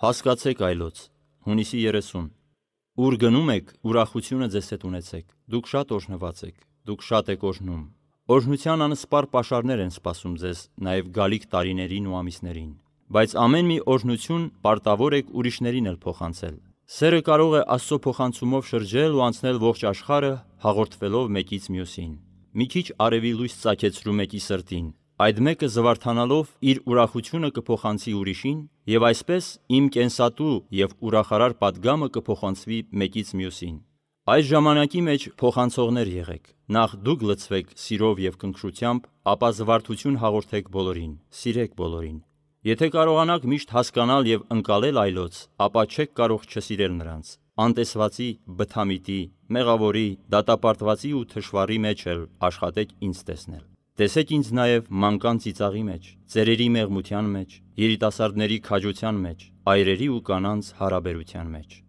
Հասկացեք այլոց, հունիսի 30 Ուր գնում եք, ուրախությունը ձեզ հետ ունեցեք։ Դուք շատ օրհնված եք, դուք շատ եք օրհնում։ Օրհնության անսպար pašարներ են սպասում ձեզ, նաև գալիք տարիներին ու ամիսներին։ Բայց ամեն մի օրհնություն պարտավոր եք ուրիշներին էլ փոխանցել։ Սերը կարող է Աստծո փոխանցումով շրջել ու անցնել ողջ աշխարհը, հաղորդվելով մեկից մյուսին։ Մի քիչ արևի լույս ցակեցրում եկի սրտին, Այդ մեկը զվարթանալով իր ուրախությունը կփոխանցի ուրիշին և այսպես իմ կենսատու և ուրախարար պատգամը կփոխանցվի մեկից մյուսին: Այս ժամանակի մեջ փոխանցողներ եղեք: Նախ դուք լցվեք սիրով և կնքշությամբ, ապա զվարթություն հաղորդեք բոլորին: Սիրեք բոլորին: Եթե կարողանաք միշտ հասկանալ և ընկալել այլոց, ապա չեք կարող չսիրել նրանց: Անտեսվածի, բթամիտի, մեղավորի, դատապարտվածի ու թշվառի մեջ էլ աշխատեք ինձ տեսնել: Տեսեք ինձ նաև մանկան ծիծաղի մեջ, ծերերի մեղմության մեջ, երիտասարդների քաջության մեջ, այրերի ու կանանց հարաբերության մեջ։